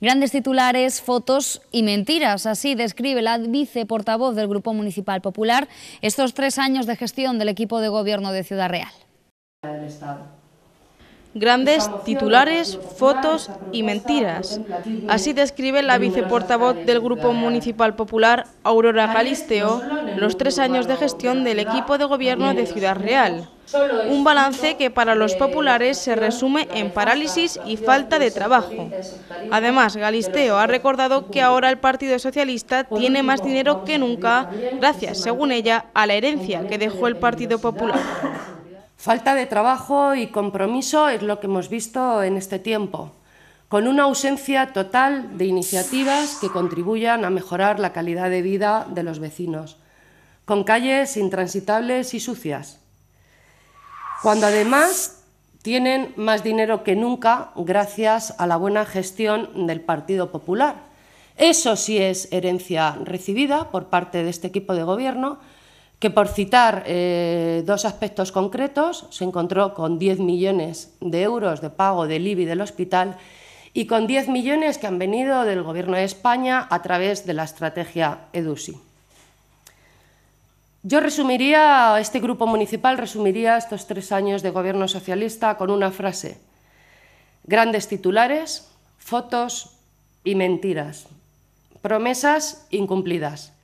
Grandes titulares, fotos y mentiras, así describe la viceportavoz del Grupo Municipal Popular estos tres años de gestión del equipo de gobierno de Ciudad Real. Grandes titulares, fotos y mentiras. Así describe la viceportavoz del Grupo Municipal Popular, Aurora Calisteo, los tres años de gestión del equipo de gobierno de Ciudad Real. Un balance que para los populares se resume en parálisis y falta de trabajo. Además, Galisteo ha recordado que ahora el Partido Socialista tiene más dinero que nunca, gracias, según ella, a la herencia que dejó el Partido Popular. Falta de trabajo y compromiso es lo que hemos visto en este tiempo, con una ausencia total de iniciativas que contribuyan a mejorar la calidad de vida de los vecinos, con calles intransitables y sucias cuando además tienen más dinero que nunca gracias a la buena gestión del Partido Popular. Eso sí es herencia recibida por parte de este equipo de gobierno, que por citar eh, dos aspectos concretos, se encontró con 10 millones de euros de pago del IBI del hospital y con 10 millones que han venido del Gobierno de España a través de la estrategia EDUSI. Yo resumiría, este grupo municipal resumiría estos tres años de gobierno socialista con una frase. Grandes titulares, fotos y mentiras. Promesas incumplidas.